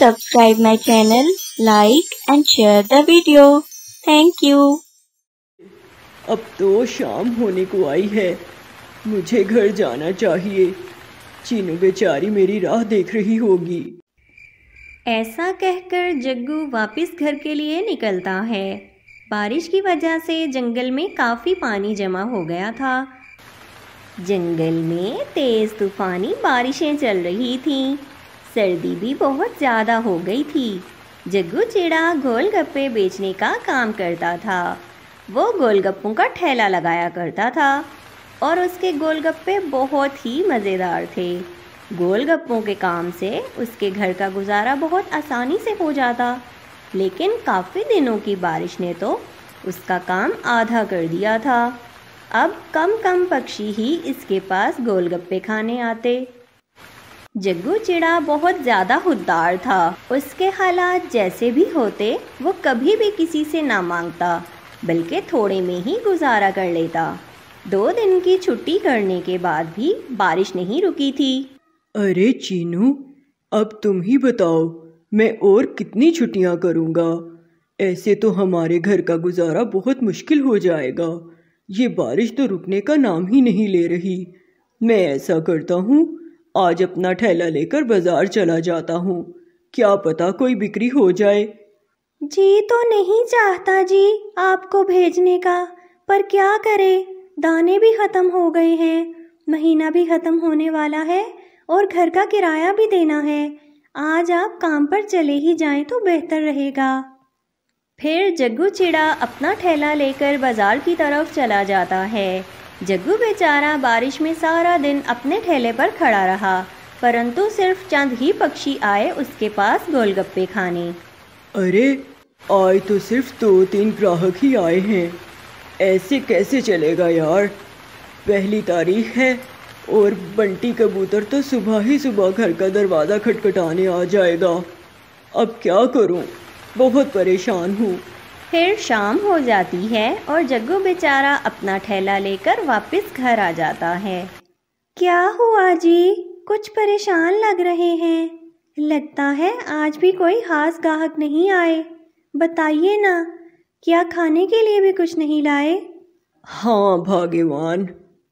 subscribe my channel, like and share the video. Thank you. अब तो शाम होने को आई है मुझे घर जाना चाहिए चीनू बेचारी मेरी राह देख रही होगी ऐसा कहकर जग्गू वापस घर के लिए निकलता है बारिश की वजह से जंगल में काफ़ी पानी जमा हो गया था जंगल में तेज़ तूफ़ानी बारिशें चल रही थीं सर्दी भी बहुत ज़्यादा हो गई थी जग्गू चिड़ा गोलगप्पे बेचने का काम करता था वो गोलगप्पों का ठेला लगाया करता था और उसके गोलगप्पे बहुत ही मज़ेदार थे गोलगप्पों के काम से उसके घर का गुजारा बहुत आसानी से हो जाता लेकिन काफ़ी दिनों की बारिश ने तो उसका काम आधा कर दिया था अब कम कम पक्षी ही इसके पास गोलगप्पे खाने आते जग्गू चिड़ा बहुत ज्यादा हुद्दार था उसके हालात जैसे भी होते वो कभी भी किसी से ना मांगता बल्कि थोड़े में ही गुजारा कर लेता दो दिन की छुट्टी करने के बाद भी बारिश नहीं रुकी थी अरे चीनू अब तुम ही बताओ मैं और कितनी छुट्टियां करूंगा ऐसे तो हमारे घर का गुजारा बहुत मुश्किल हो जाएगा ये बारिश तो रुकने का नाम ही नहीं ले रही मैं ऐसा करता हूँ आज अपना ठेला लेकर बाजार चला जाता हूँ क्या पता कोई बिक्री हो जाए जी तो नहीं चाहता जी आपको भेजने का पर क्या करे दाने भी ख़त्म हो गए हैं महीना भी ख़त्म होने वाला है और घर का किराया भी देना है आज आप काम पर चले ही जाएं तो बेहतर रहेगा फिर जग्गू चिड़ा अपना ठेला लेकर बाजार की तरफ चला जाता है जग्गू बेचारा बारिश में सारा दिन अपने ठेले पर खड़ा रहा परंतु सिर्फ चंद ही पक्षी आए उसके पास गोलगप्पे खाने अरे आए तो सिर्फ दो तीन ग्राहक ही आए हैं ऐसे कैसे चलेगा यार पहली तारीख है और बंटी कबूतर तो सुबह ही सुबह घर का दरवाज़ा खटखटाने आ जाएगा अब क्या करूं? बहुत परेशान हूँ फिर शाम हो जाती है और जग्गू बेचारा अपना ठेला लेकर वापस घर आ जाता है क्या हुआ जी कुछ परेशान लग रहे हैं लगता है आज भी कोई खास गाहक नहीं आए बताइए ना क्या खाने के लिए भी कुछ नहीं लाए हाँ भाग्यवान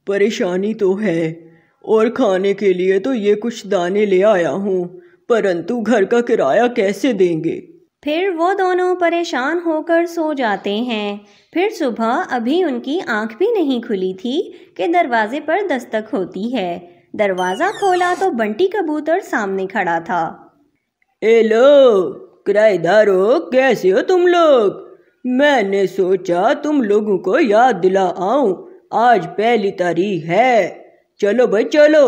परेशानी तो है और खाने के लिए तो ये कुछ दाने ले आया हूँ परंतु घर का किराया कैसे देंगे फिर वो दोनों परेशान होकर सो जाते हैं फिर सुबह अभी उनकी आंख भी नहीं खुली थी कि दरवाजे पर दस्तक होती है दरवाज़ा खोला तो बंटी कबूतर सामने खड़ा था एलो किराएदारो कैसे हो तुम लोग मैंने सोचा तुम लोगों को याद दिला आऊ आज पहली तारीख है चलो भाई चलो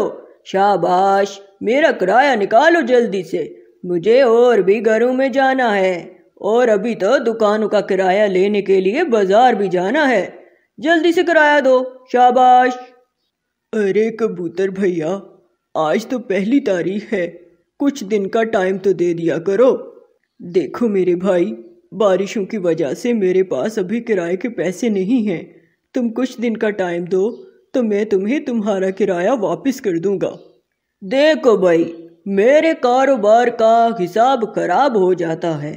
शाबाश मेरा किराया निकालो जल्दी से मुझे और भी घरों में जाना है और अभी तो दुकानों का किराया लेने के लिए बाजार भी जाना है जल्दी से किराया दो शाबाश अरे कबूतर भैया आज तो पहली तारीख है कुछ दिन का टाइम तो दे दिया करो देखो मेरे भाई बारिशों की वजह से मेरे पास अभी किराए के पैसे नहीं हैं तुम कुछ दिन का टाइम दो तो मैं तुम्हें तुम्हारा किराया वापस कर दूंगा देखो भाई मेरे कारोबार का हिसाब खराब हो जाता है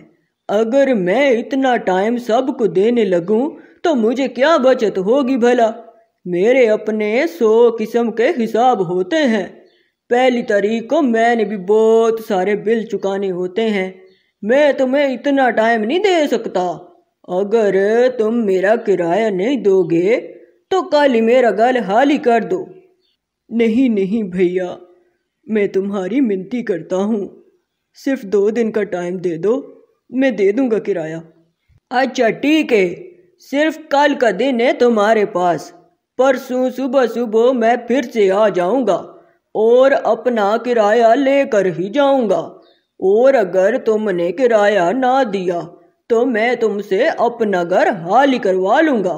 अगर मैं इतना टाइम सबको देने लगूं तो मुझे क्या बचत होगी भला मेरे अपने सौ किस्म के हिसाब होते हैं पहली तारीख को मैंने भी बहुत सारे बिल चुकाने होते हैं मैं तुम्हें इतना टाइम नहीं दे सकता अगर तुम मेरा किराया नहीं दोगे तो कल ही मेरा गल हाल ही कर दो नहीं नहीं भैया मैं तुम्हारी मिनती करता हूँ सिर्फ दो दिन का टाइम दे दो मैं दे दूँगा किराया अच्छा ठीक है सिर्फ कल का दिन है तुम्हारे पास परसों सुबह सुबह मैं फिर से आ जाऊँगा और अपना किराया लेकर ही जाऊँगा और अगर तुमने किराया ना दिया तो मैं तुमसे अपना घर हाली करवा लूँगा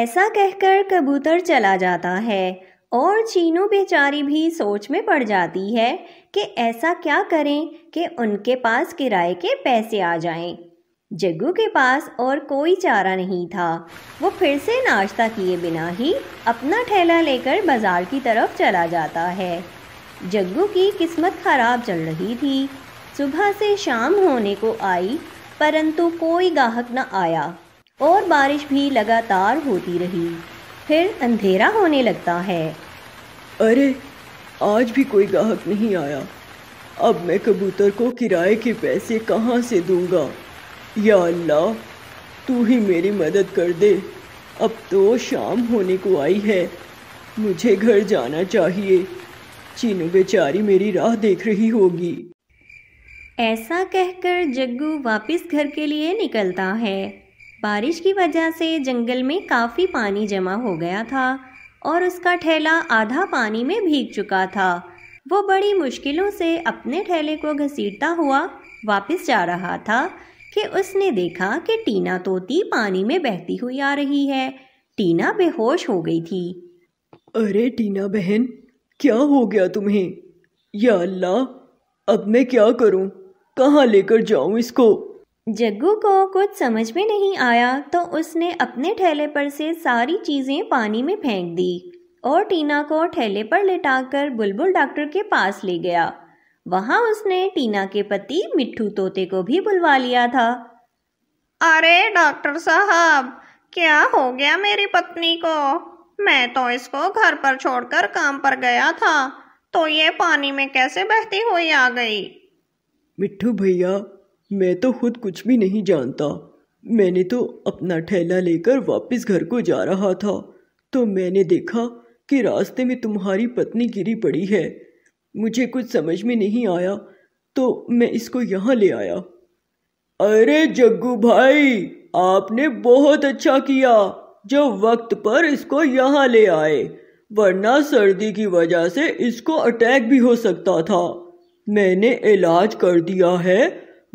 ऐसा कहकर कबूतर चला जाता है और चीनू बेचारी भी सोच में पड़ जाती है कि ऐसा क्या करें कि उनके पास किराए के पैसे आ जाएं। जग्गू के पास और कोई चारा नहीं था वो फिर से नाश्ता किए बिना ही अपना ठेला लेकर बाजार की तरफ चला जाता है जग्गू की किस्मत खराब चल रही थी सुबह से शाम होने को आई परंतु कोई गाहक न आया और बारिश भी लगातार होती रही फिर अंधेरा होने लगता है अरे आज भी कोई ग्राहक नहीं आया अब मैं कबूतर को किराए के पैसे कहाँ से दूंगा या अल्लाह तू ही मेरी मदद कर दे अब तो शाम होने को आई है मुझे घर जाना चाहिए चीनू बेचारी मेरी राह देख रही होगी ऐसा कहकर जग्गू वापस घर के लिए निकलता है बारिश की वजह से जंगल में काफ़ी पानी जमा हो गया था और उसका ठेला आधा पानी में भीग चुका था वो बड़ी मुश्किलों से अपने ठेले को घसीटता हुआ वापस जा रहा था कि उसने देखा कि टीना तोती पानी में बहती हुई आ रही है टीना बेहोश हो गई थी अरे टीना बहन क्या हो गया तुम्हें या अल्लाह अब मैं क्या करूं कहां लेकर जाऊं इसको जग्गू को कुछ समझ में नहीं आया तो उसने अपने ठेले पर से सारी चीज़ें पानी में फेंक दी और टीना को ठेले पर लिटाकर बुलबुल डॉक्टर के पास ले गया वहाँ उसने टीना के पति मिट्टू तोते को भी बुलवा लिया था अरे डॉक्टर साहब क्या हो गया मेरी पत्नी को मैं तो इसको घर पर छोड़कर काम पर गया था तो ये पानी में कैसे बहती हुई आ गई मिट्टू भैया मैं तो खुद कुछ भी नहीं जानता मैंने तो अपना ठेला लेकर वापस घर को जा रहा था तो मैंने देखा कि रास्ते में तुम्हारी पत्नी गिरी पड़ी है मुझे कुछ समझ में नहीं आया तो मैं इसको यहाँ ले आया अरे जग्गू भाई आपने बहुत अच्छा किया जो वक्त पर इसको यहाँ ले आए वरना सर्दी की वजह से इसको अटैक भी हो सकता था मैंने इलाज कर दिया है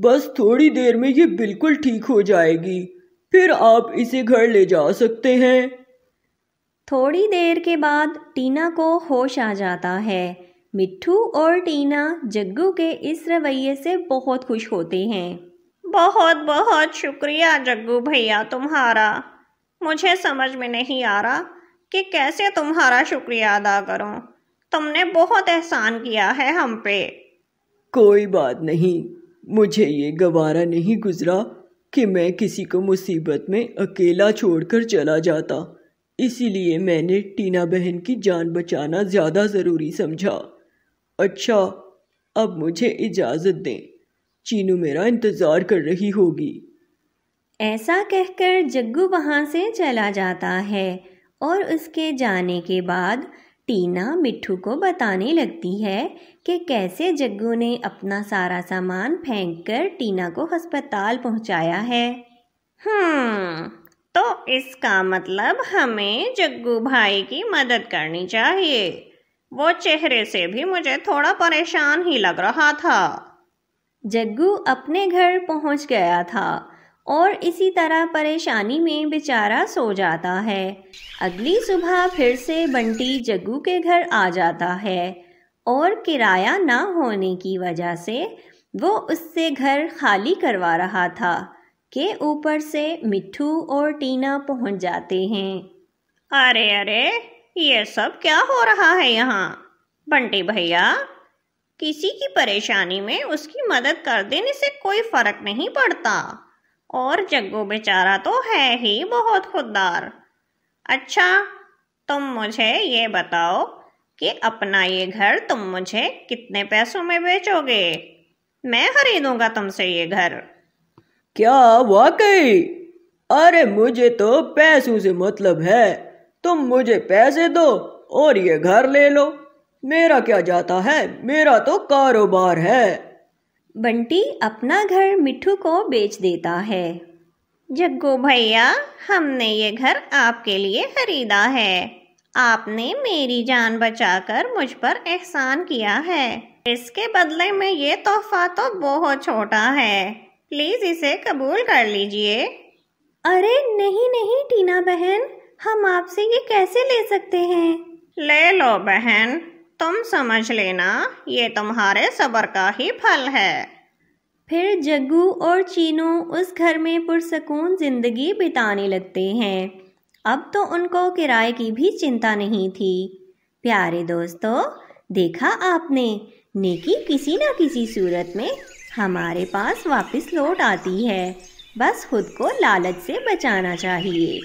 बस थोड़ी देर में ये बिल्कुल ठीक हो जाएगी फिर आप इसे घर ले जा सकते हैं थोड़ी देर के बाद टीना को होश आ जाता है मिट्टू और टीना जग्गू के इस रवैये से बहुत खुश होते हैं बहुत बहुत शुक्रिया जग्गू भैया तुम्हारा मुझे समझ में नहीं आ रहा कि कैसे तुम्हारा शुक्रिया अदा करूं। तुमने बहुत एहसान किया है हम पे कोई बात नहीं मुझे ये गवारा नहीं गुजरा कि मैं किसी को मुसीबत में अकेला छोड़कर चला जाता इसीलिए मैंने टीना बहन की जान बचाना ज़्यादा ज़रूरी समझा अच्छा अब मुझे इजाज़त दें चीनू मेरा इंतज़ार कर रही होगी ऐसा कहकर जग्गू वहाँ से चला जाता है और उसके जाने के बाद टीना मिट्ठू को बताने लगती है कि कैसे जग्गू ने अपना सारा सामान फेंक कर टीना को अस्पताल पहुंचाया है हम्म तो इसका मतलब हमें जग्गू भाई की मदद करनी चाहिए वो चेहरे से भी मुझे थोड़ा परेशान ही लग रहा था जग्गू अपने घर पहुंच गया था और इसी तरह परेशानी में बेचारा सो जाता है अगली सुबह फिर से बंटी जग्गू के घर आ जाता है और किराया ना होने की वजह से वो उससे घर खाली करवा रहा था के ऊपर से मिट्ठू और टीना पहुंच जाते हैं अरे अरे ये सब क्या हो रहा है यहाँ बंटी भैया किसी की परेशानी में उसकी मदद कर देने से कोई फर्क नहीं पड़ता और जग्गू बेचारा तो है ही बहुत खुददार अच्छा तुम मुझे ये बताओ कि अपना ये घर तुम मुझे कितने पैसों में बेचोगे मैं खरीदूंगा तुमसे ये घर क्या वाकई अरे मुझे तो पैसों से मतलब है तुम मुझे पैसे दो और ये घर ले लो मेरा क्या जाता है मेरा तो कारोबार है बंटी अपना घर मिठू को बेच देता है जग्गू भैया हमने ये घर आपके लिए खरीदा है आपने मेरी जान बचाकर मुझ पर एहसान किया है इसके बदले में ये तोहफा तो बहुत छोटा है प्लीज इसे कबूल कर लीजिए अरे नहीं नहीं टीना बहन हम आपसे ये कैसे ले सकते हैं ले लो बहन तुम समझ लेना ये तुम्हारे सबर का ही फल है फिर जग्गू और चीनू उस घर में पुरसकून जिंदगी बिताने लगते हैं अब तो उनको किराए की भी चिंता नहीं थी प्यारे दोस्तों देखा आपने नेकी किसी ना किसी सूरत में हमारे पास वापस लौट आती है बस खुद को लालच से बचाना चाहिए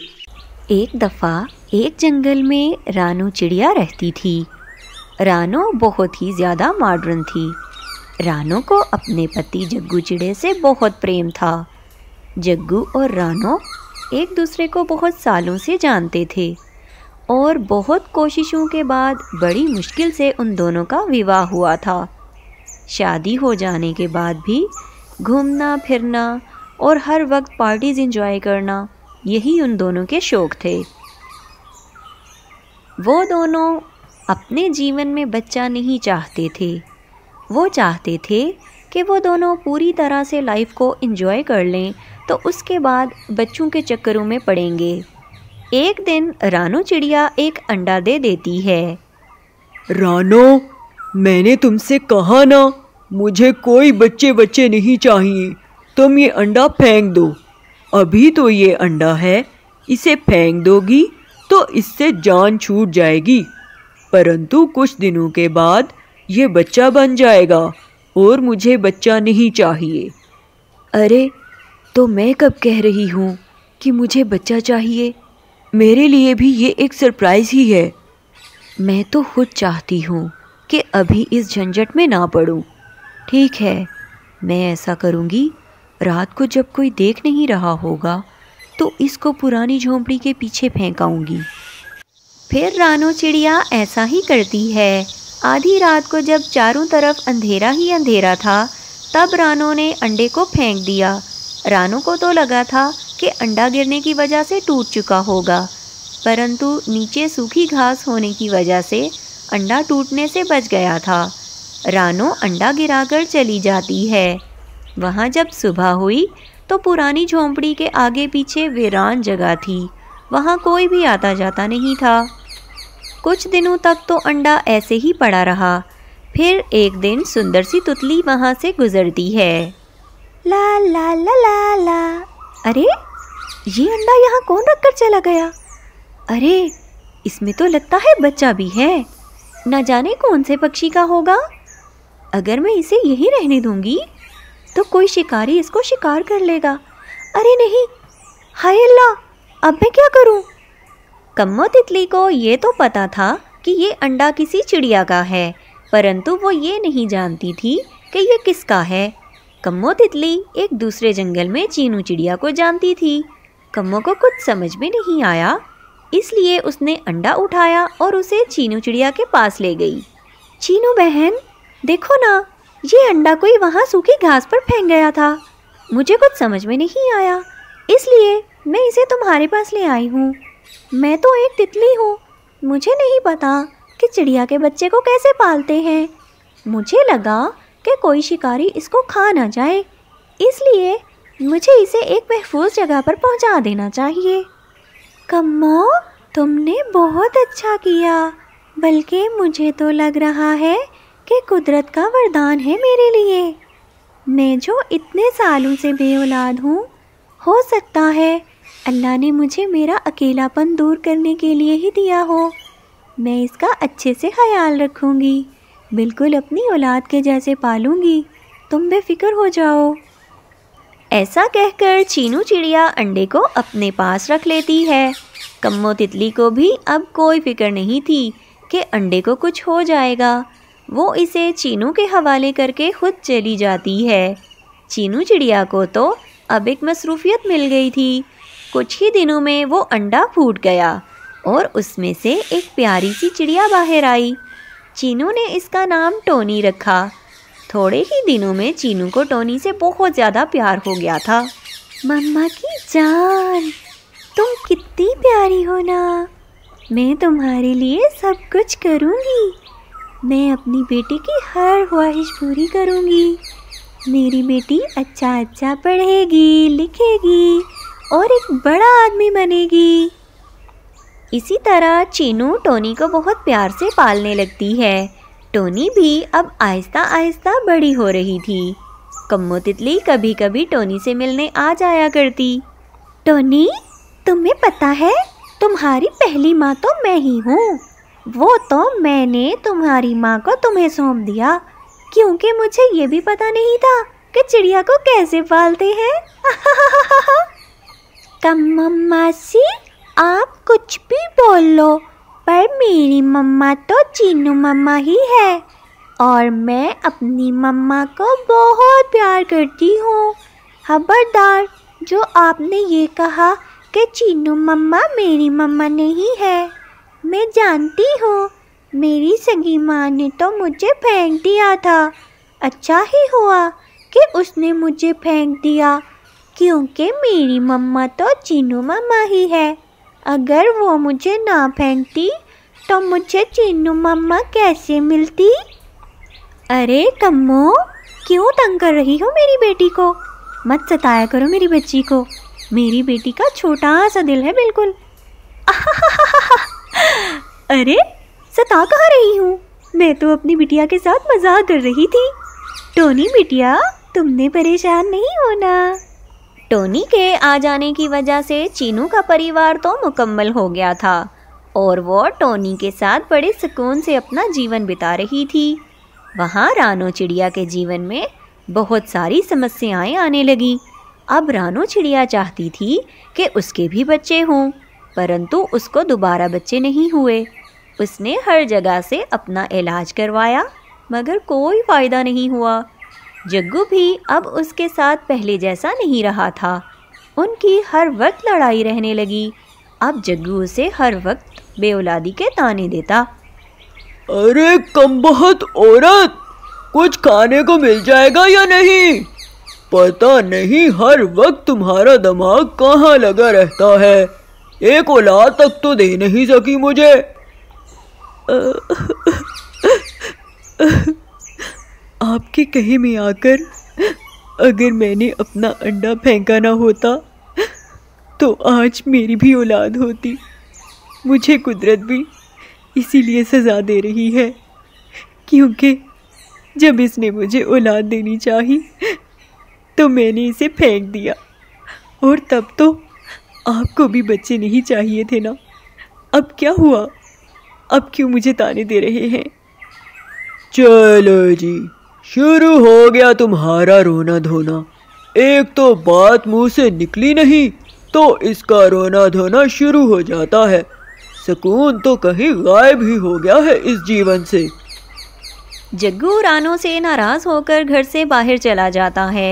एक दफ़ा एक जंगल में रानू चिड़िया रहती थी रानो बहुत ही ज़्यादा मॉडर्न थी रानो को अपने पति जग्गू चिड़े से बहुत प्रेम था जग्गू और रानो एक दूसरे को बहुत सालों से जानते थे और बहुत कोशिशों के बाद बड़ी मुश्किल से उन दोनों का विवाह हुआ था शादी हो जाने के बाद भी घूमना फिरना और हर वक्त पार्टीज़ इंजॉय करना यही उन दोनों के शौक़ थे वो दोनों अपने जीवन में बच्चा नहीं चाहते थे वो चाहते थे कि वो दोनों पूरी तरह से लाइफ को इंजॉय कर लें तो उसके बाद बच्चों के चक्करों में पड़ेंगे एक दिन रानो चिड़िया एक अंडा दे देती है रानो मैंने तुमसे कहा ना मुझे कोई बच्चे बच्चे नहीं चाहिए तुम ये अंडा फेंक दो अभी तो ये अंडा है इसे फेंक दोगी तो इससे जान छूट जाएगी परंतु कुछ दिनों के बाद ये बच्चा बन जाएगा और मुझे बच्चा नहीं चाहिए अरे तो मैं कब कह रही हूँ कि मुझे बच्चा चाहिए मेरे लिए भी ये एक सरप्राइज़ ही है मैं तो खुद चाहती हूँ कि अभी इस झंझट में ना पड़ूँ ठीक है मैं ऐसा करूँगी रात को जब कोई देख नहीं रहा होगा तो इसको पुरानी झोंपड़ी के पीछे फेंकाऊँगी फिर रानो चिड़िया ऐसा ही करती है आधी रात को जब चारों तरफ अंधेरा ही अंधेरा था तब रानो ने अंडे को फेंक दिया रानो को तो लगा था कि अंडा गिरने की वजह से टूट चुका होगा परंतु नीचे सूखी घास होने की वजह से अंडा टूटने से बच गया था रानो अंडा गिराकर चली जाती है वहाँ जब सुबह हुई तो पुरानी झोंपड़ी के आगे पीछे वीरान जगह थी वहाँ कोई भी आता जाता नहीं था कुछ दिनों तक तो अंडा ऐसे ही पड़ा रहा फिर एक दिन सुंदर सी तुतली वहाँ से गुजरती है ला ला ला ला ला अरे ये अंडा यहाँ कौन रख कर चला गया अरे इसमें तो लगता है बच्चा भी है न जाने कौन से पक्षी का होगा अगर मैं इसे यहीं रहने दूंगी तो कोई शिकारी इसको शिकार कर लेगा अरे नहीं हाय अल्लाह अब मैं क्या करूं? कम्मो तितली को ये तो पता था कि ये अंडा किसी चिड़िया का है परंतु वो ये नहीं जानती थी कि ये किसका है कम्मो तितली एक दूसरे जंगल में चीनू चिड़िया को जानती थी कम्मो को कुछ समझ में नहीं आया इसलिए उसने अंडा उठाया और उसे चीनू चिड़िया के पास ले गई चीनू बहन देखो ना ये अंडा कोई वहाँ सूखी घास पर फेंक गया था मुझे कुछ समझ में नहीं आया इसलिए मैं इसे तुम्हारे पास ले आई हूँ मैं तो एक तितली हूँ मुझे नहीं पता कि चिड़िया के बच्चे को कैसे पालते हैं मुझे लगा कि कोई शिकारी इसको खा ना जाए इसलिए मुझे इसे एक महफूज जगह पर पहुंचा देना चाहिए कम्मा तुमने बहुत अच्छा किया बल्कि मुझे तो लग रहा है कि कुदरत का वरदान है मेरे लिए मैं जो इतने सालों से बेऔलाद हूँ हो सकता है अल्लाह ने मुझे मेरा अकेलापन दूर करने के लिए ही दिया हो मैं इसका अच्छे से ख्याल रखूँगी बिल्कुल अपनी औलाद के जैसे पालूँगी तुम बेफिक्र हो जाओ ऐसा कहकर चीनू चिड़िया अंडे को अपने पास रख लेती है कम्मो तितली को भी अब कोई फिक्र नहीं थी कि अंडे को कुछ हो जाएगा वो इसे चीनू के हवाले करके खुद चली जाती है चीनू चिड़िया को तो अब एक मसरूफियत मिल गई थी कुछ ही दिनों में वो अंडा फूट गया और उसमें से एक प्यारी सी चिड़िया बाहर आई चीनू ने इसका नाम टोनी रखा थोड़े ही दिनों में चीनू को टोनी से बहुत ज़्यादा प्यार हो गया था मम्मा की जान तुम कितनी प्यारी हो ना मैं तुम्हारे लिए सब कुछ करूँगी मैं अपनी बेटी की हर ख्वाहिश पूरी करूँगी मेरी बेटी अच्छा अच्छा पढ़ेगी लिखेगी और एक बड़ा आदमी बनेगी इसी तरह चीनू टोनी को बहुत प्यार से पालने लगती है टोनी भी अब आहिस्ता आहिस्ता बड़ी हो रही थी कम्मो तितली कभी कभी टोनी से मिलने आ जाया करती टोनी तुम्हें पता है तुम्हारी पहली माँ तो मैं ही हूँ वो तो मैंने तुम्हारी माँ को तुम्हें सौंप दिया क्योंकि मुझे ये भी पता नहीं था कि चिड़िया को कैसे पालते हैं कम मम्मा से आप कुछ भी बोल लो पर मेरी मम्मा तो चीनू मम्मा ही है और मैं अपनी मम्मा को बहुत प्यार करती हूँ खबरदार जो आपने ये कहा कि चीनू मम्मा मेरी मम्मा नहीं है मैं जानती हूँ मेरी सगी माँ ने तो मुझे फेंक दिया था अच्छा ही हुआ कि उसने मुझे फेंक दिया क्योंकि मेरी मम्मा तो चीनू मम्मा ही है अगर वो मुझे ना फेंकती तो मुझे चीनू मम्मा कैसे मिलती अरे कम्मो क्यों तंग कर रही हो मेरी बेटी को मत सताया करो मेरी बच्ची को मेरी बेटी का छोटा सा दिल है बिल्कुल अरे सता कहा रही हूँ मैं तो अपनी बिटिया के साथ मजाक कर रही थी टोनी बिटिया तुमने परेशान नहीं होना टोनी के आ जाने की वजह से चीनू का परिवार तो मुकम्मल हो गया था और वो टोनी के साथ बड़े सुकून से अपना जीवन बिता रही थी वहाँ रानो चिड़िया के जीवन में बहुत सारी समस्याएं आने लगी अब रानो चिड़िया चाहती थी कि उसके भी बच्चे हों परंतु उसको दोबारा बच्चे नहीं हुए उसने हर जगह से अपना इलाज करवाया मगर कोई फ़ायदा नहीं हुआ जग्गू भी अब उसके साथ पहले जैसा नहीं रहा था उनकी हर वक्त लड़ाई रहने लगी अब जग्गू उसे हर वक्त बेउलादी के ताने देता अरे कम बहुत औरत कुछ खाने को मिल जाएगा या नहीं पता नहीं हर वक्त तुम्हारा दिमाग कहाँ लगा रहता है एक औलाद तक तो दे नहीं सकी मुझे आपके कहे में आकर अगर मैंने अपना अंडा फेंका ना होता तो आज मेरी भी औलाद होती मुझे कुदरत भी इसीलिए सज़ा दे रही है क्योंकि जब इसने मुझे औलाद देनी चाही तो मैंने इसे फेंक दिया और तब तो आपको भी बच्चे नहीं चाहिए थे ना अब क्या हुआ अब क्यों मुझे ताने दे रहे हैं चलो जी शुरू हो गया तुम्हारा रोना धोना एक तो बात मुंह से निकली नहीं तो इसका रोना धोना शुरू हो जाता है सुकून तो कहीं गायब ही हो गया है इस जीवन से जग्गू रानो से नाराज होकर घर से बाहर चला जाता है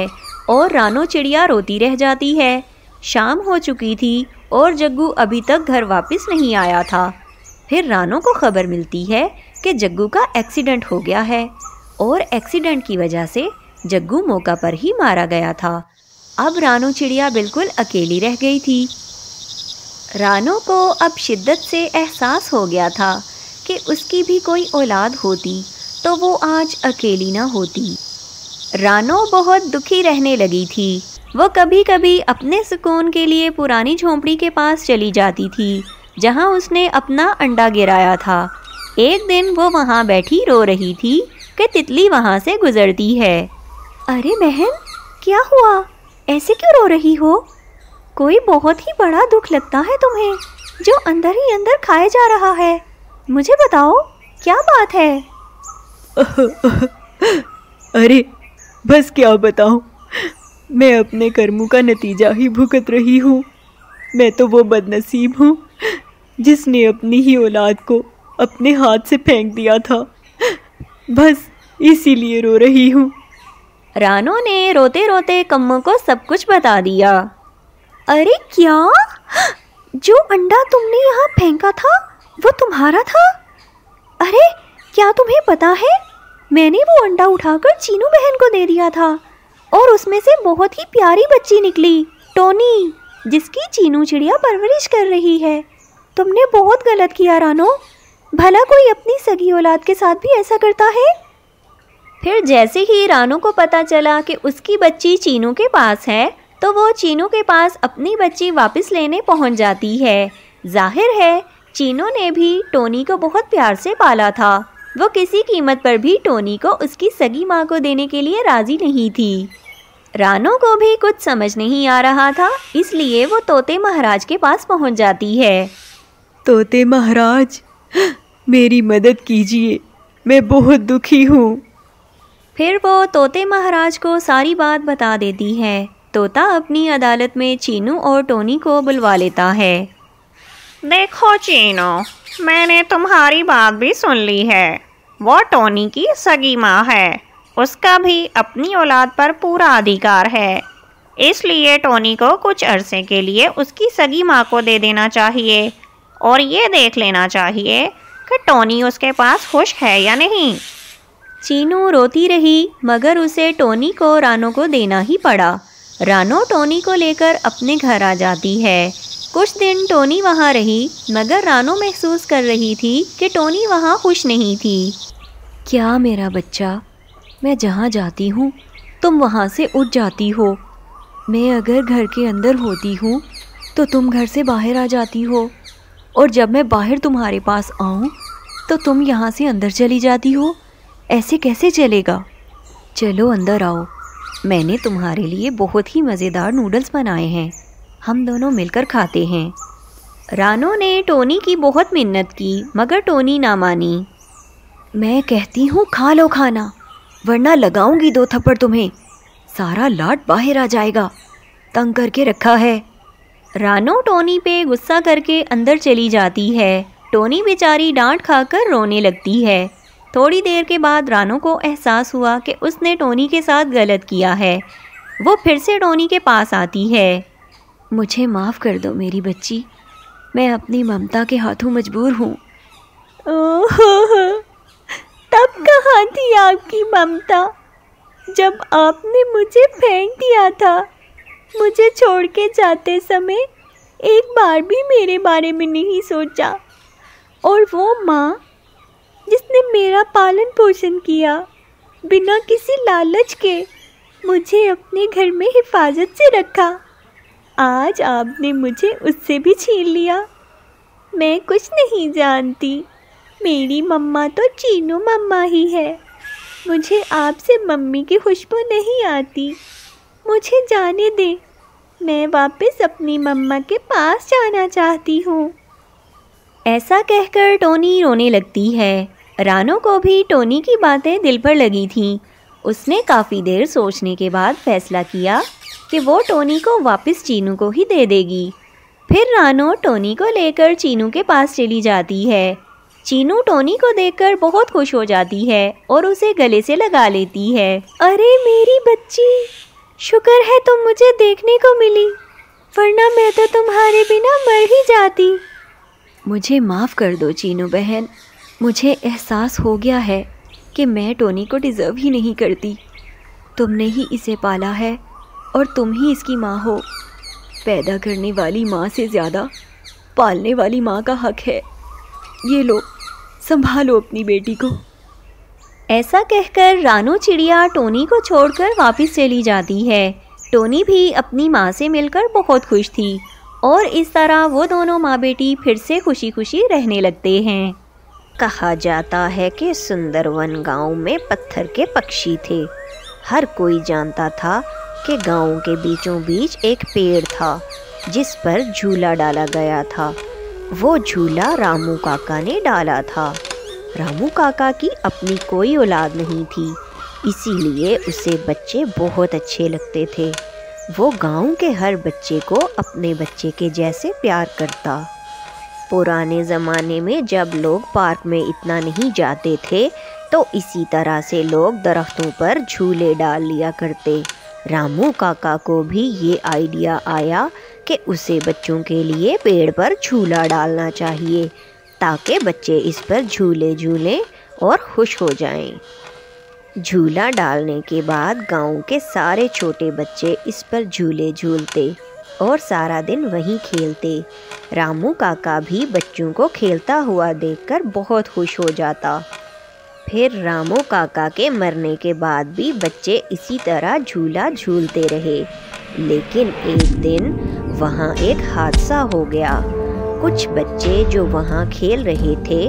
और रानो चिड़िया रोती रह जाती है शाम हो चुकी थी और जग्गू अभी तक घर वापस नहीं आया था फिर रानो को खबर मिलती है कि जग्गू का एक्सीडेंट हो गया है और एक्सीडेंट की वजह से जग्गू मौका पर ही मारा गया था अब रानो चिड़िया बिल्कुल अकेली रह गई थी रानो को अब शिद्दत से एहसास हो गया था कि उसकी भी कोई औलाद होती तो वो आज अकेली ना होती रानो बहुत दुखी रहने लगी थी वो कभी कभी अपने सुकून के लिए पुरानी झोंपड़ी के पास चली जाती थी जहाँ उसने अपना अंडा गिराया था एक दिन वो वहाँ बैठी रो रही थी कि तितली वहाँ से गुजरती है अरे बहन क्या हुआ ऐसे क्यों रो रही हो कोई बहुत ही बड़ा दुख लगता है तुम्हें जो अंदर ही अंदर खाया जा रहा है मुझे बताओ क्या बात है अरे बस क्या बताऊं मैं अपने कर्मों का नतीजा ही भुगत रही हूँ मैं तो वो बदनसीब हूँ जिसने अपनी ही औलाद को अपने हाथ से फेंक दिया था बस इसीलिए रो रही हूँ रानो ने रोते रोते कम्मो को सब कुछ बता दिया अरे क्या जो अंडा तुमने यहाँ फेंका था वो तुम्हारा था अरे क्या तुम्हें पता है मैंने वो अंडा उठाकर चीनू बहन को दे दिया था और उसमें से बहुत ही प्यारी बच्ची निकली टोनी जिसकी चीनू चिड़िया परवरिश कर रही है तुमने बहुत गलत किया रानो भला कोई अपनी सगी औलाद के साथ भी ऐसा करता है फिर जैसे ही रानू को पता चला कि उसकी बच्ची चीनू के पास है तो वो चीनू के पास अपनी बच्ची वापस लेने पहुंच जाती है जाहिर है चीनू ने भी टोनी को बहुत प्यार से पाला था वो किसी कीमत पर भी टोनी को उसकी सगी माँ को देने के लिए राज़ी नहीं थी रानो को भी कुछ समझ नहीं आ रहा था इसलिए वो तोते महाराज के पास पहुंच जाती है तोते महाराज मेरी मदद कीजिए मैं बहुत दुखी हूँ फिर वो तोते महाराज को सारी बात बता देती है तोता अपनी अदालत में चीनू और टोनी को बुलवा लेता है देखो चीनू मैंने तुम्हारी बात भी सुन ली है वो टोनी की सगी माँ है उसका भी अपनी औलाद पर पूरा अधिकार है इसलिए टोनी को कुछ अरसे के लिए उसकी सगी माँ को दे देना चाहिए और ये देख लेना चाहिए कि टोनी उसके पास खुश है या नहीं चीनू रोती रही मगर उसे टोनी को रानो को देना ही पड़ा रानो टोनी को लेकर अपने घर आ जाती है कुछ दिन टोनी वहाँ रही मगर रानो महसूस कर रही थी कि टोनी वहाँ खुश नहीं थी क्या मेरा बच्चा मैं जहाँ जाती हूँ तुम वहाँ से उठ जाती हो मैं अगर घर के अंदर होती हूँ तो तुम घर से बाहर आ जाती हो और जब मैं बाहर तुम्हारे पास आऊँ तो तुम यहाँ से अंदर चली जाती हो ऐसे कैसे चलेगा चलो अंदर आओ मैंने तुम्हारे लिए बहुत ही मज़ेदार नूडल्स बनाए हैं हम दोनों मिलकर खाते हैं रानो ने टोनी की बहुत मिन्नत की मगर टोनी ना मानी मैं कहती हूँ खा लो खाना वरना लगाऊंगी दो थप्पड़ तुम्हें सारा लाट बाहर आ जाएगा तंग करके रखा है रानो टोनी पे गुस्सा करके अंदर चली जाती है टोनी बेचारी डांट खाकर रोने लगती है थोड़ी देर के बाद रानो को एहसास हुआ कि उसने टोनी के साथ गलत किया है वो फिर से टोनी के पास आती है मुझे माफ़ कर दो मेरी बच्ची मैं अपनी ममता के हाथों मजबूर हूँ तब कहाँ थी आपकी ममता जब आपने मुझे फेंक दिया था मुझे छोड़ के जाते समय एक बार भी मेरे बारे में नहीं सोचा और वो माँ जिसने मेरा पालन पोषण किया बिना किसी लालच के मुझे अपने घर में हिफाजत से रखा आज आपने मुझे उससे भी छीन लिया मैं कुछ नहीं जानती मेरी मम्मा तो चीनू मम्मा ही है मुझे आपसे मम्मी की खुशबू नहीं आती मुझे जाने दें मैं वापस अपनी मम्मा के पास जाना चाहती हूँ ऐसा कहकर टोनी रोने लगती है रानो को भी टोनी की बातें दिल पर लगी थीं उसने काफ़ी देर सोचने के बाद फैसला किया कि वो टोनी को वापस चीनू को ही दे देगी फिर रानो टोनी को लेकर चीनू के पास चली जाती है चीनू टोनी को देखकर बहुत खुश हो जाती है और उसे गले से लगा लेती है अरे मेरी बच्ची शुक्र है तुम मुझे देखने को मिली वरना मैं तो तुम्हारे बिना मर ही जाती मुझे माफ़ कर दो चीनू बहन मुझे एहसास हो गया है कि मैं टोनी को डिज़र्व ही नहीं करती तुमने ही इसे पाला है और तुम ही इसकी माँ हो पैदा करने वाली माँ से ज़्यादा पालने वाली माँ का हक है ये लो संभालो अपनी बेटी को ऐसा कहकर रानू चिड़िया टोनी को छोड़कर वापस चली जाती है टोनी भी अपनी माँ से मिलकर बहुत खुश थी और इस तरह वो दोनों माँ बेटी फिर से खुशी खुशी रहने लगते हैं कहा जाता है कि सुंदरवन गांव में पत्थर के पक्षी थे हर कोई जानता था कि गांव के बीचों बीच एक पेड़ था जिस पर झूला डाला गया था वो झूला रामू काका ने डाला था रामू काका की अपनी कोई औलाद नहीं थी इसीलिए उसे बच्चे बहुत अच्छे लगते थे वो गांव के हर बच्चे को अपने बच्चे के जैसे प्यार करता पुराने ज़माने में जब लोग पार्क में इतना नहीं जाते थे तो इसी तरह से लोग दरख्तों पर झूले डाल लिया करते रामू काका को भी ये आइडिया आया कि उसे बच्चों के लिए पेड़ पर झूला डालना चाहिए ताकि बच्चे इस पर झूले झूलें और खुश हो जाएं। झूला डालने के बाद गांव के सारे छोटे बच्चे इस पर झूले झूलते और सारा दिन वहीं खेलते रामू काका भी बच्चों को खेलता हुआ देखकर बहुत खुश हो जाता फिर रामू काका के मरने के बाद भी बच्चे इसी तरह झूला झूलते रहे लेकिन एक दिन वहाँ एक हादसा हो गया कुछ बच्चे जो वहाँ खेल रहे थे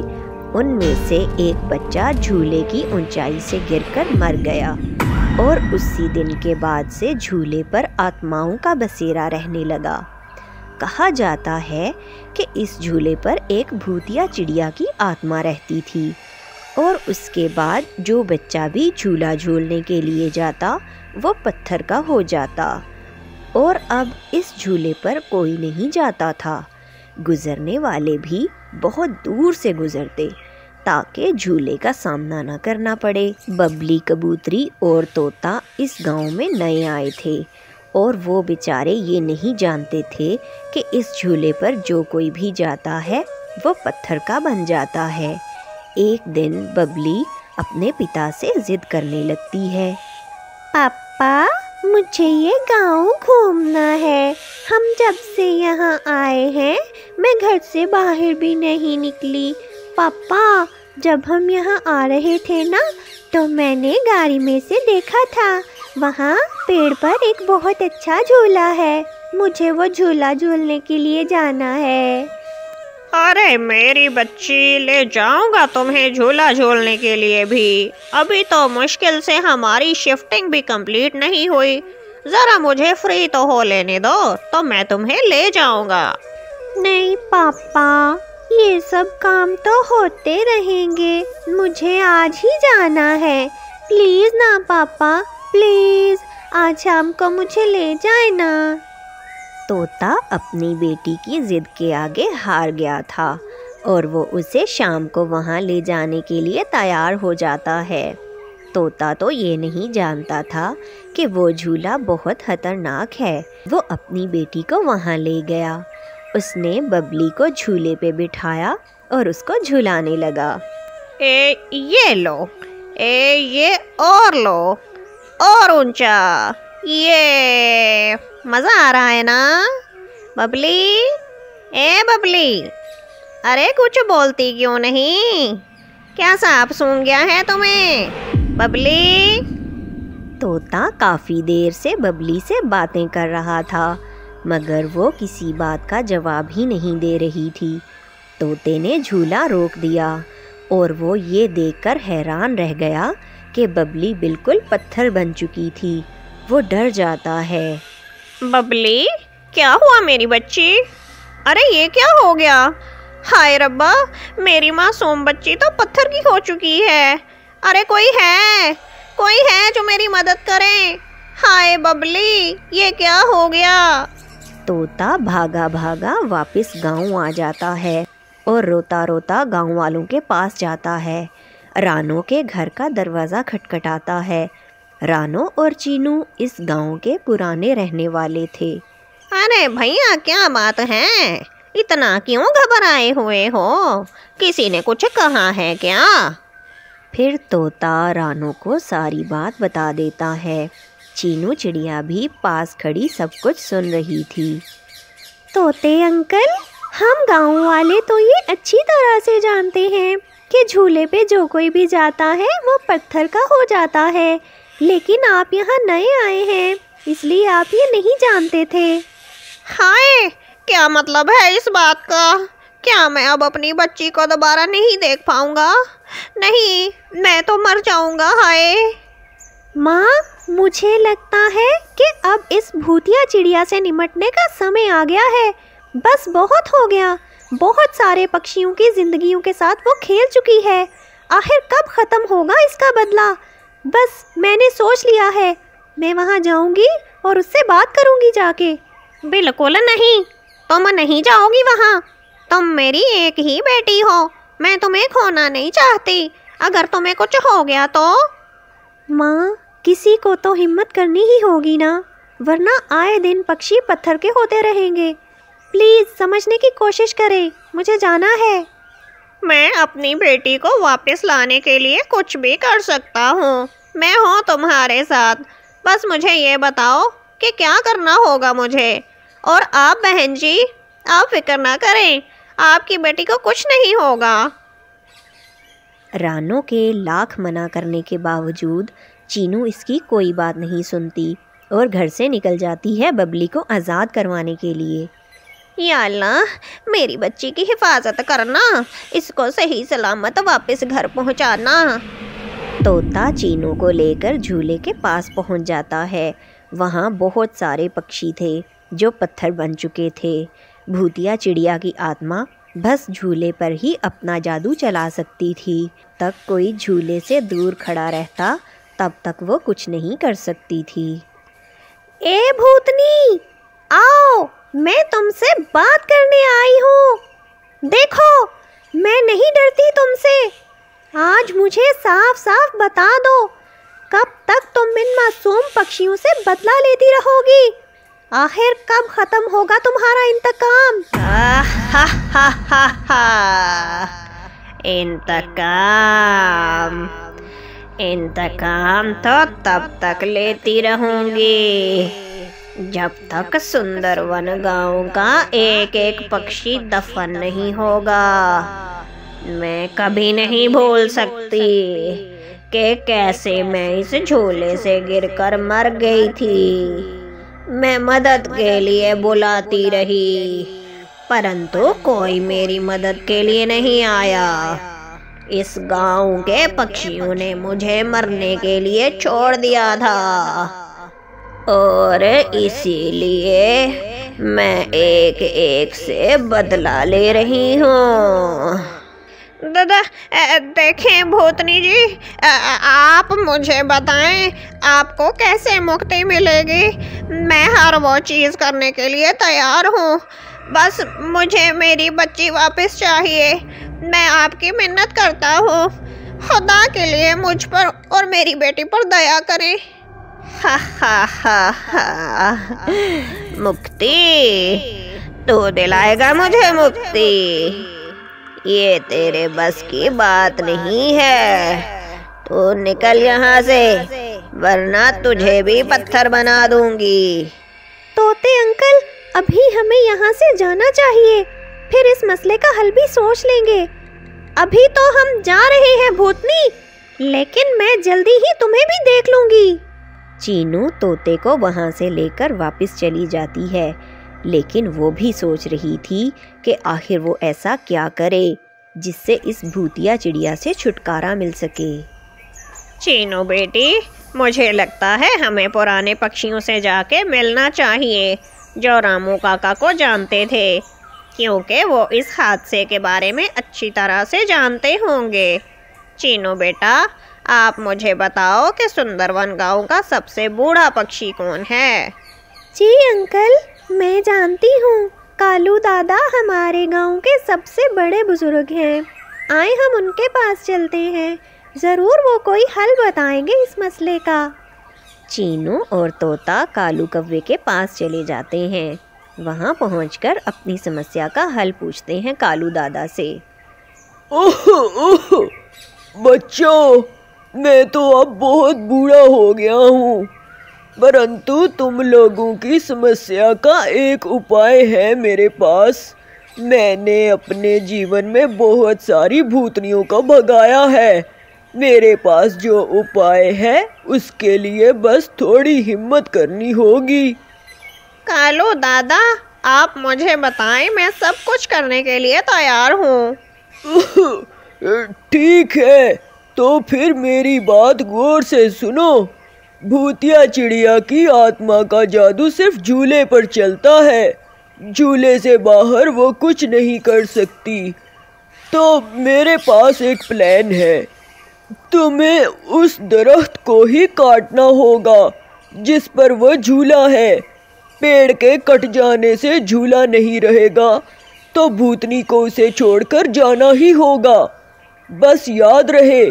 उनमें से एक बच्चा झूले की ऊंचाई से गिरकर मर गया और उसी दिन के बाद से झूले पर आत्माओं का बसेरा रहने लगा कहा जाता है कि इस झूले पर एक भूतिया चिड़िया की आत्मा रहती थी और उसके बाद जो बच्चा भी झूला झूलने के लिए जाता वो पत्थर का हो जाता और अब इस झूले पर कोई नहीं जाता था गुज़रने वाले भी बहुत दूर से गुज़रते ताकि झूले का सामना न करना पड़े बबली कबूतरी और तोता इस गांव में नए आए थे और वो बेचारे ये नहीं जानते थे कि इस झूले पर जो कोई भी जाता है वो पत्थर का बन जाता है एक दिन बबली अपने पिता से ज़िद करने लगती है पापा मुझे ये गांव घूमना है हम जब से यहाँ आए हैं मैं घर से बाहर भी नहीं निकली पापा जब हम यहाँ आ रहे थे ना तो मैंने गाड़ी में से देखा था वहाँ पेड़ पर एक बहुत अच्छा झूला है मुझे वो झूला झूलने के लिए जाना है अरे मेरी बच्ची ले जाऊंगा तुम्हें झूला झूलने के लिए भी अभी तो मुश्किल से हमारी शिफ्टिंग भी कंप्लीट नहीं हुई ज़रा मुझे फ्री तो हो लेने दो तो मैं तुम्हें ले जाऊंगा नहीं पापा ये सब काम तो होते रहेंगे मुझे आज ही जाना है प्लीज़ ना पापा प्लीज़ आज शाम को मुझे ले जाए ना तोता अपनी बेटी की ज़िद के आगे हार गया था और वो उसे शाम को वहाँ ले जाने के लिए तैयार हो जाता है तोता तो ये नहीं जानता था कि वो झूला बहुत खतरनाक है वो अपनी बेटी को वहाँ ले गया उसने बबली को झूले पे बिठाया और उसको झूलाने लगा ए ये लो ए ये और लो और ऊंचा ये मज़ा आ रहा है ना बबली ए बबली अरे कुछ बोलती क्यों नहीं क्या साफ सूंघ गया है तुम्हें बबली तोता काफ़ी देर से बबली से बातें कर रहा था मगर वो किसी बात का जवाब ही नहीं दे रही थी तोते ने झूला रोक दिया और वो ये देखकर हैरान रह गया कि बबली बिल्कुल पत्थर बन चुकी थी वो डर जाता है बबली क्या हुआ मेरी बच्ची अरे ये क्या हो गया हाय रब्बा मेरी माँ सोम बच्ची तो पत्थर की हो चुकी है अरे कोई है कोई है जो मेरी मदद करे हाय बबली ये क्या हो गया तोता भागा भागा वापस गांव आ जाता है और रोता रोता गांव वालों के पास जाता है रानों के घर का दरवाज़ा खटखटाता है रानो और चीनू इस गांव के पुराने रहने वाले थे अरे भैया क्या बात है इतना क्यों घबराए हुए हो किसी ने कुछ कहा है क्या फिर तोता रानो को सारी बात बता देता है चीनू चिड़िया भी पास खड़ी सब कुछ सुन रही थी तोते अंकल हम गांव वाले तो ये अच्छी तरह से जानते हैं कि झूले पे जो कोई भी जाता है वो पत्थर का हो जाता है लेकिन आप यहाँ नए आए हैं इसलिए आप ये नहीं जानते थे हाय क्या मतलब है इस बात का क्या मैं अब अपनी बच्ची को दोबारा नहीं देख पाऊंगा नहीं मैं तो मर जाऊंगा हाय माँ मुझे लगता है कि अब इस भूतिया चिड़िया से निमटने का समय आ गया है बस बहुत हो गया बहुत सारे पक्षियों की जिंदगियों के साथ वो खेल चुकी है आखिर कब ख़त्म होगा इसका बदला बस मैंने सोच लिया है मैं वहाँ जाऊँगी और उससे बात करूँगी जाके बिल्कुल नहीं तुम नहीं जाओगी वहाँ तुम मेरी एक ही बेटी हो मैं तुम्हें खोना नहीं चाहती अगर तुम्हें कुछ हो गया तो माँ किसी को तो हिम्मत करनी ही होगी ना वरना आए दिन पक्षी पत्थर के होते रहेंगे प्लीज़ समझने की कोशिश करें मुझे जाना है मैं अपनी बेटी को वापस लाने के लिए कुछ भी कर सकता हूँ मैं हूँ तुम्हारे साथ बस मुझे ये बताओ कि क्या करना होगा मुझे और आप बहन जी आप फिक्र ना करें आपकी बेटी को कुछ नहीं होगा रानो के लाख मना करने के बावजूद चीनू इसकी कोई बात नहीं सुनती और घर से निकल जाती है बबली को आज़ाद करवाने के लिए या अल्लाह मेरी बच्ची की हिफाजत करना इसको सही सलामत वापस घर पहुंचाना तोता चीनू को लेकर झूले के पास पहुंच जाता है वहाँ बहुत सारे पक्षी थे जो पत्थर बन चुके थे भूतिया चिड़िया की आत्मा बस झूले पर ही अपना जादू चला सकती थी तक कोई झूले से दूर खड़ा रहता तब तक वो कुछ नहीं कर सकती थी ए भूतनी आओ मैं तुमसे बात करने आई हूँ देखो मैं नहीं डरती तुमसे आज मुझे साफ साफ बता दो कब तक तुम इन मासूम पक्षियों से बदला लेती रहोगी आखिर कब खत्म होगा तुम्हारा इंतकाम इंतकाम इंतकाम तो तब तक लेती रहूंगी जब तक वन गाँव का एक एक पक्षी दफन नहीं होगा मैं कभी नहीं भूल सकती कि कैसे मैं इस झूले से गिरकर मर गई थी मैं मदद के लिए बुलाती रही परंतु कोई मेरी मदद के लिए नहीं आया इस गांव के पक्षियों ने मुझे मरने के लिए छोड़ दिया था और इसीलिए मैं एक एक से बदला ले रही हूँ दादा देखें भूतनी जी आप मुझे बताएं आपको कैसे मुक्ति मिलेगी मैं हर वो चीज़ करने के लिए तैयार हूँ बस मुझे मेरी बच्ची वापस चाहिए मैं आपकी मिन्नत करता हूँ खुदा के लिए मुझ पर और मेरी बेटी पर दया करें हा हा हा हा मुक्ति तो दिलाएगा मुझे मुक्ति ये तेरे बस की बात नहीं है तू निकल यहाँ से वरना तुझे भी पत्थर बना दूंगी तोते अंकल अभी हमें यहाँ से जाना चाहिए फिर इस मसले का हल भी सोच लेंगे अभी तो हम जा रहे हैं भूतनी लेकिन मैं जल्दी ही तुम्हें भी देख लूंगी चीनू तोते को वहाँ से लेकर वापस चली जाती है लेकिन वो भी सोच रही थी कि आखिर वो ऐसा क्या करे जिससे इस भूतिया चिड़िया से छुटकारा मिल सके चीनू बेटी मुझे लगता है हमें पुराने पक्षियों से जाके मिलना चाहिए जो रामू काका को जानते थे क्योंकि वो इस हादसे के बारे में अच्छी तरह से जानते होंगे चीनू बेटा आप मुझे बताओ कि सुंदरवन गांव का सबसे बूढ़ा पक्षी कौन है जी अंकल मैं जानती हूँ कालू दादा हमारे गांव के सबसे बड़े बुजुर्ग हैं आए हम उनके पास चलते हैं ज़रूर वो कोई हल बताएंगे इस मसले का चीनू और तोता कालू कव्वे के पास चले जाते हैं वहाँ पहुँच अपनी समस्या का हल पूछते हैं कालू दादा से ओह ओह बच्चों मैं तो अब बहुत बूढ़ा हो गया हूँ परंतु तुम लोगों की समस्या का एक उपाय है मेरे पास मैंने अपने जीवन में बहुत सारी भूतनियों को भगाया है मेरे पास जो उपाय है उसके लिए बस थोड़ी हिम्मत करनी होगी कालो दादा आप मुझे बताएं मैं सब कुछ करने के लिए तैयार हूँ ठीक है तो फिर मेरी बात गौर से सुनो भूतिया चिड़िया की आत्मा का जादू सिर्फ झूले पर चलता है झूले से बाहर वो कुछ नहीं कर सकती तो मेरे पास एक प्लान है तुम्हें उस दरख्त को ही काटना होगा जिस पर वो झूला है पेड़ के कट जाने से झूला नहीं रहेगा तो भूतनी को उसे छोड़कर जाना ही होगा बस याद रहे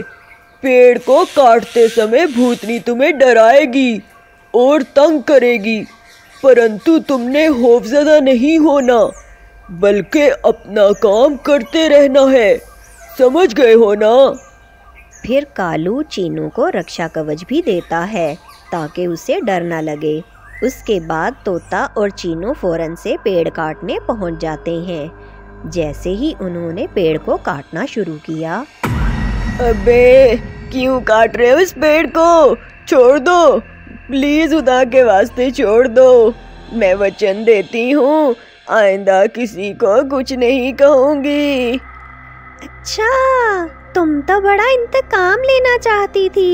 पेड़ को काटते समय भूतनी तुम्हें डराएगी और तंग करेगी परंतु तुमने होफजदा नहीं होना बल्कि अपना काम करते रहना है समझ गए हो ना फिर कालू चीनू को रक्षा कवच भी देता है ताकि उसे डर ना लगे उसके बाद तोता और चीनू फौरन से पेड़ काटने पहुंच जाते हैं जैसे ही उन्होंने पेड़ को काटना शुरू किया अबे क्यों काट रहे हो इस पेड़ को छोड़ दो प्लीज उदा के वास्ते छोड़ दो मैं वचन देती हूँ आइंदा किसी को कुछ नहीं कहूँगी अच्छा तुम तो बड़ा इंतकाम लेना चाहती थी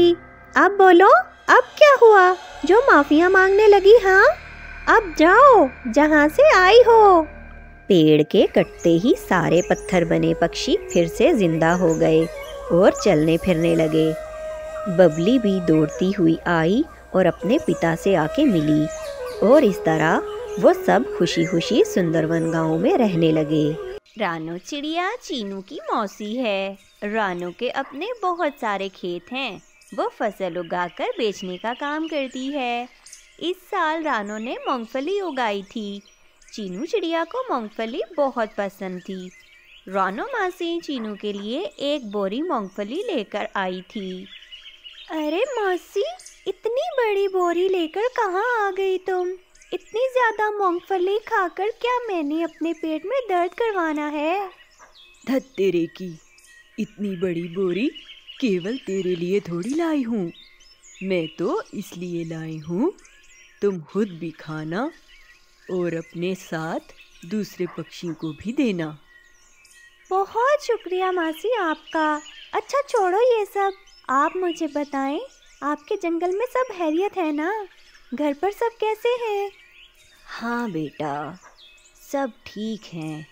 अब बोलो अब क्या हुआ जो माफिया मांगने लगी हाँ अब जाओ जहाँ से आई हो पेड़ के कटते ही सारे पत्थर बने पक्षी फिर से जिंदा हो गए और चलने फिरने लगे बबली भी दौड़ती हुई आई और अपने पिता से आके मिली और इस तरह वो सब खुशी खुशी सुंदरवन गांव में रहने लगे रानो चिड़िया चीनू की मौसी है रानो के अपने बहुत सारे खेत हैं वो फसल उगाकर बेचने का काम करती है इस साल रानो ने मूंगफली उगाई थी चीनू चिड़िया को मूंगफली बहुत पसंद थी रानो मासी चीनू के लिए एक बोरी मूंगफली लेकर आई थी अरे मासी इतनी बड़ी बोरी लेकर कहाँ आ गई तुम इतनी ज़्यादा मूंगफली खाकर क्या मैंने अपने पेट में दर्द करवाना है धत तेरे की इतनी बड़ी बोरी केवल तेरे लिए थोड़ी लाई हूँ मैं तो इसलिए लाई हूँ तुम खुद भी खाना और अपने साथ दूसरे पक्षी को भी देना बहुत शुक्रिया मासी आपका अच्छा छोड़ो ये सब आप मुझे बताएं आपके जंगल में सब हैरियत है ना घर पर सब कैसे हैं हाँ बेटा सब ठीक हैं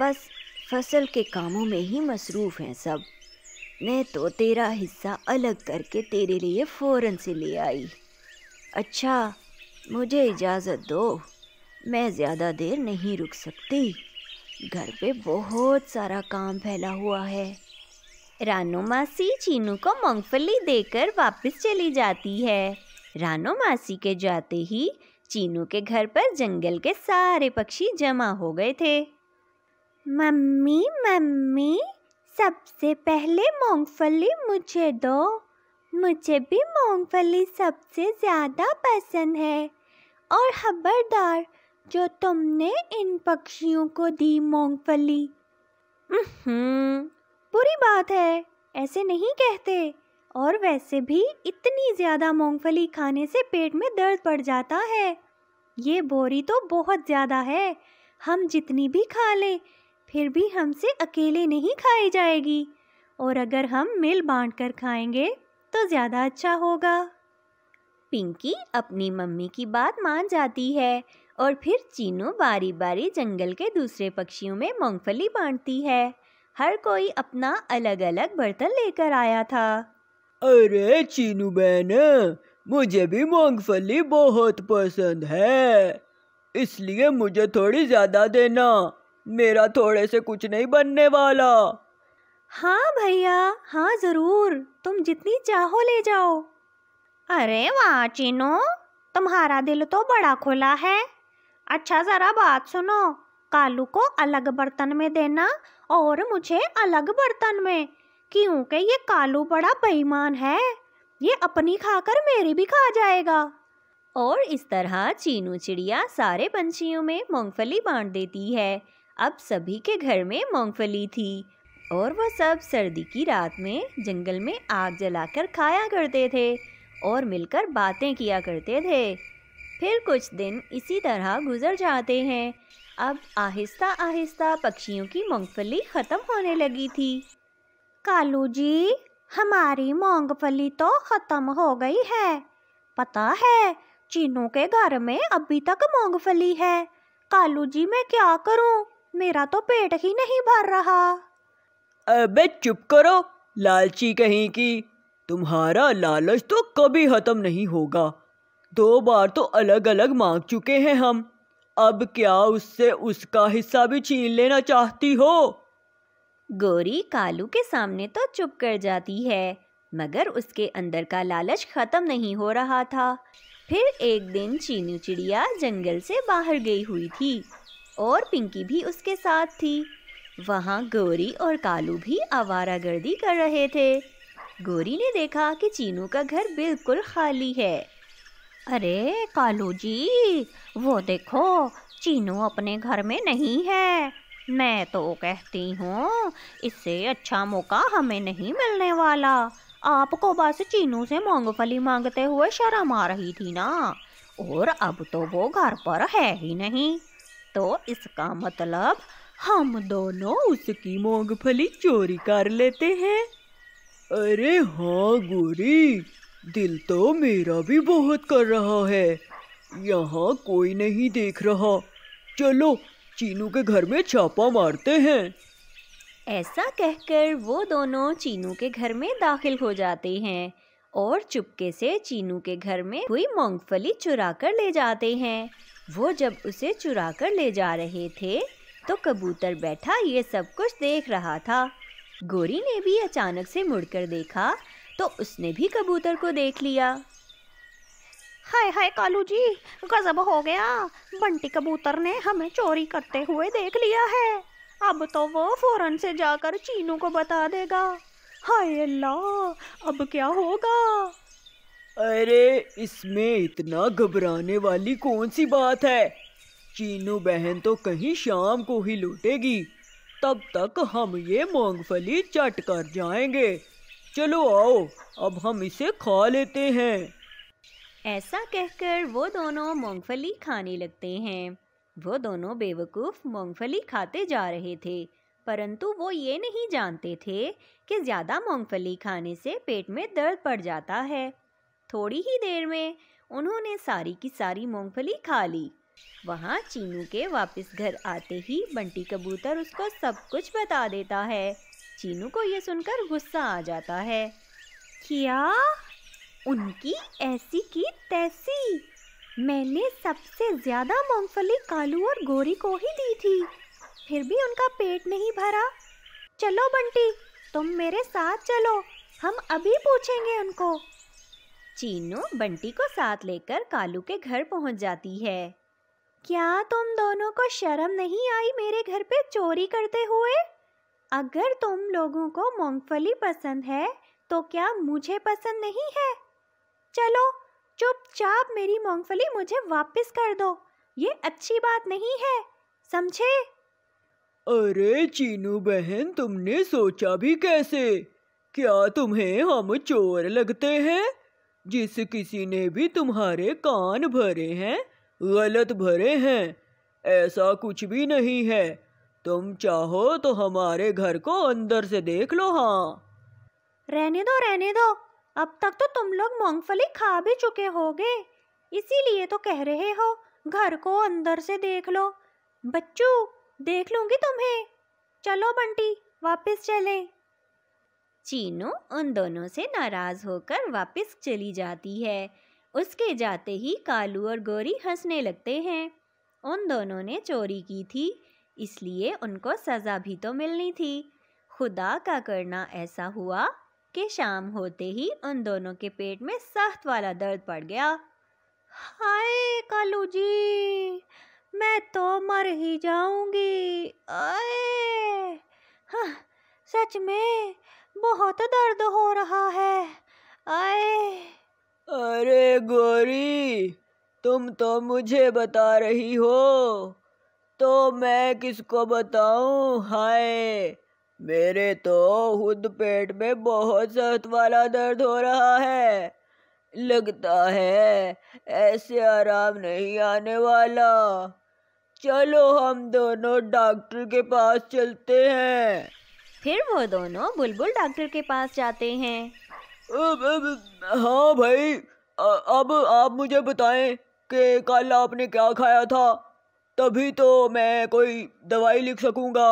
बस फसल के कामों में ही मसरूफ़ हैं सब मैं तो तेरा हिस्सा अलग करके तेरे लिए फ़ौरन से ले आई अच्छा मुझे इजाज़त दो मैं ज़्यादा देर नहीं रुक सकती घर पे बहुत सारा काम फैला हुआ है रानो मासी चीनू को मूंगफली देकर वापस चली जाती है रानो मासी के जाते ही चीनू के घर पर जंगल के सारे पक्षी जमा हो गए थे मम्मी मम्मी सबसे पहले मूंगफली मुझे दो मुझे भी मूंगफली सबसे ज़्यादा पसंद है और खबरदार जो तुमने इन पक्षियों को दी मूंगफली बुरी बात है ऐसे नहीं कहते और वैसे भी इतनी ज़्यादा मूंगफली खाने से पेट में दर्द पड़ जाता है ये बोरी तो बहुत ज़्यादा है हम जितनी भी खा लें फिर भी हमसे अकेले नहीं खाई जाएगी और अगर हम मिल बांट कर खाएंगे तो ज़्यादा अच्छा होगा पिंकी अपनी मम्मी की बात मान जाती है और फिर चीनू बारी बारी जंगल के दूसरे पक्षियों में मूंगफली बांटती है हर कोई अपना अलग अलग बर्तन लेकर आया था अरे चीनू बहन मुझे भी मूंगफली बहुत पसंद है इसलिए मुझे थोड़ी ज़्यादा देना मेरा थोड़े से कुछ नहीं बनने वाला हाँ भैया हाँ ज़रूर तुम जितनी चाहो ले जाओ अरे वाह चीनू तुम्हारा दिल तो बड़ा खुला है अच्छा ज़रा बात सुनो कालू को अलग बर्तन में देना और मुझे अलग बर्तन में क्योंकि ये कालू बड़ा बेईमान है ये अपनी खाकर मेरी भी खा जाएगा और इस तरह चीनू चिड़िया सारे पंछियों में मूंगफली बांट देती है अब सभी के घर में मूंगफली थी और वह सब सर्दी की रात में जंगल में आग जलाकर खाया करते थे और मिलकर बातें किया करते थे फिर कुछ दिन इसी तरह गुजर जाते हैं अब आहिस्ता आहिस्ता पक्षियों की मूंगफली ख़त्म होने लगी थी कालू जी हमारी मूंगफली तो ख़त्म हो गई है पता है चीनू के घर में अभी तक मूंगफली है कालू जी मैं क्या करूं? मेरा तो पेट ही नहीं भर रहा अबे चुप करो लालची कहीं की तुम्हारा लालच तो कभी ख़त्म नहीं होगा दो बार तो अलग अलग मांग चुके हैं हम अब क्या उससे उसका हिस्सा भी छीन लेना चाहती हो गोरी कालू के सामने तो चुप कर जाती है मगर उसके अंदर का लालच खत्म नहीं हो रहा था फिर एक दिन चीनू चिड़िया जंगल से बाहर गई हुई थी और पिंकी भी उसके साथ थी वहाँ गोरी और कालू भी आवारा गर्दी कर रहे थे गोरी ने देखा कि चीनू का घर बिल्कुल खाली है अरे कालू जी वो देखो चीनू अपने घर में नहीं है मैं तो कहती हूँ इससे अच्छा मौका हमें नहीं मिलने वाला आपको बस चीनू से मूंगफली मांगते हुए शर्म आ रही थी ना और अब तो वो घर पर है ही नहीं तो इसका मतलब हम दोनों उसकी मूंगफली चोरी कर लेते हैं अरे हाँ गोरी दिल तो मेरा भी बहुत कर रहा है यहाँ कोई नहीं देख रहा चलो चीनू के घर में छापा मारते हैं ऐसा कहकर वो दोनों चीनू के घर में दाखिल हो जाते हैं और चुपके से चीनू के घर में हुई मूंगफली चुरा कर ले जाते हैं वो जब उसे चुरा कर ले जा रहे थे तो कबूतर बैठा ये सब कुछ देख रहा था गोरी ने भी अचानक से मुड़कर देखा तो उसने भी कबूतर को देख लिया हाय हाय कालू जी गजब हो गया बंटी कबूतर ने हमें चोरी करते हुए देख लिया है अब तो वो फौरन से जाकर चीनू को बता देगा हाय अल्लाह अब क्या होगा अरे इसमें इतना घबराने वाली कौन सी बात है चीनू बहन तो कहीं शाम को ही लूटेगी तब तक हम ये मूंगफली चट कर जाएंगे चलो आओ अब हम इसे खा लेते हैं ऐसा कहकर वो दोनों मूंगफली खाने लगते हैं वो दोनों बेवकूफ़ मूंगफली खाते जा रहे थे परंतु वो ये नहीं जानते थे कि ज़्यादा मूंगफली खाने से पेट में दर्द पड़ जाता है थोड़ी ही देर में उन्होंने सारी की सारी मूंगफली खा ली वहाँ चीनू के वापस घर आते ही बंटी कबूतर उसको सब कुछ बता देता है चीनू को यह सुनकर गुस्सा आ जाता है क्या उनकी ऐसी की तैसी मैंने सबसे ज़्यादा मूंगफली कालू और गोरी को ही दी थी फिर भी उनका पेट नहीं भरा चलो बंटी तुम मेरे साथ चलो हम अभी पूछेंगे उनको चीनू बंटी को साथ लेकर कालू के घर पहुंच जाती है क्या तुम दोनों को शर्म नहीं आई मेरे घर पे चोरी करते हुए अगर तुम लोगों को मूंगफली पसंद है तो क्या मुझे पसंद नहीं है चलो चुपचाप मेरी मूंगफली मुझे वापस कर दो ये अच्छी बात नहीं है समझे अरे चीनू बहन तुमने सोचा भी कैसे क्या तुम्हें हम चोर लगते हैं जिस किसी ने भी तुम्हारे कान भरे हैं गलत भरे हैं ऐसा कुछ भी नहीं है तुम चाहो तो हमारे घर को अंदर से देख लो हाँ रहने दो रहने दो अब तक तो तुम लोग मूंगफली खा भी चुके होगे इसीलिए तो कह रहे हो घर को अंदर से देख लो बच्चू देख लूंगी तुम्हें चलो बंटी वापस चले चीनू उन दोनों से नाराज होकर वापस चली जाती है उसके जाते ही कालू और गोरी हंसने लगते हैं उन दोनों ने चोरी की थी इसलिए उनको सज़ा भी तो मिलनी थी खुदा का करना ऐसा हुआ कि शाम होते ही उन दोनों के पेट में सख्त वाला दर्द पड़ गया हाय कालू जी मैं तो मर ही जाऊंगी आए हाँ, सच में बहुत दर्द हो रहा है आए अरे गोरी तुम तो मुझे बता रही हो तो मैं किसको बताऊं हाय मेरे तो खुद पेट में बहुत सख्त वाला दर्द हो रहा है लगता है ऐसे आराम नहीं आने वाला चलो हम दोनों डॉक्टर के पास चलते हैं फिर वो दोनों बुलबुल डॉक्टर के पास जाते हैं अब, अब, हाँ भाई अब आप मुझे बताएं कि कल आपने क्या खाया था तभी तो मैं कोई दवाई लिख सकूंगा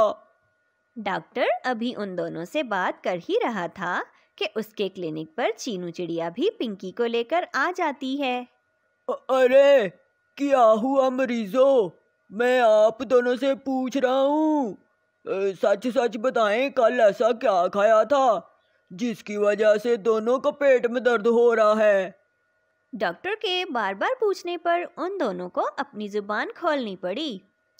डॉक्टर अभी उन दोनों से बात कर ही रहा था कि उसके क्लिनिक पर चीनू चिड़िया भी पिंकी को लेकर आ जाती है अरे क्या हुआ मरीजो मैं आप दोनों से पूछ रहा हूँ सच सच बताएं कल ऐसा क्या खाया था जिसकी वजह से दोनों को पेट में दर्द हो रहा है डॉक्टर के बार बार पूछने पर उन दोनों को अपनी ज़ुबान खोलनी पड़ी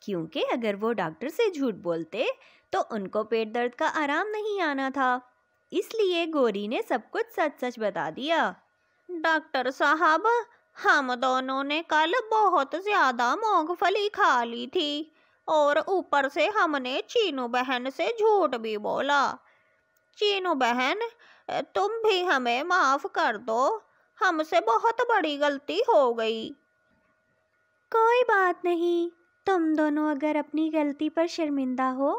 क्योंकि अगर वो डॉक्टर से झूठ बोलते तो उनको पेट दर्द का आराम नहीं आना था इसलिए गोरी ने सब कुछ सच सच बता दिया डॉक्टर साहब हम दोनों ने कल बहुत ज़्यादा मूँगफली खा ली थी और ऊपर से हमने चीनू बहन से झूठ भी बोला चीनू बहन तुम भी हमें माफ़ कर दो हमसे बहुत बड़ी गलती हो गई कोई बात नहीं तुम दोनों अगर अपनी गलती पर शर्मिंदा हो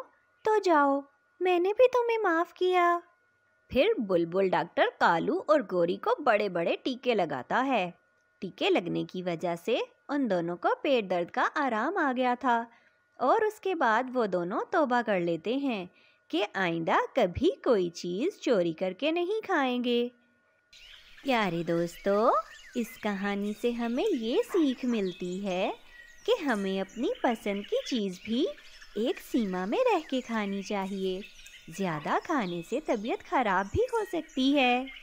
तो जाओ मैंने भी तुम्हें माफ़ किया फिर बुलबुल डॉक्टर कालू और गोरी को बड़े बड़े टीके लगाता है टीके लगने की वजह से उन दोनों को पेट दर्द का आराम आ गया था और उसके बाद वो दोनों तोबा कर लेते हैं कि आइंदा कभी कोई चीज़ चोरी करके नहीं खाएंगे प्यारे दोस्तों इस कहानी से हमें ये सीख मिलती है कि हमें अपनी पसंद की चीज़ भी एक सीमा में रह के खानी चाहिए ज़्यादा खाने से तबीयत ख़राब भी हो सकती है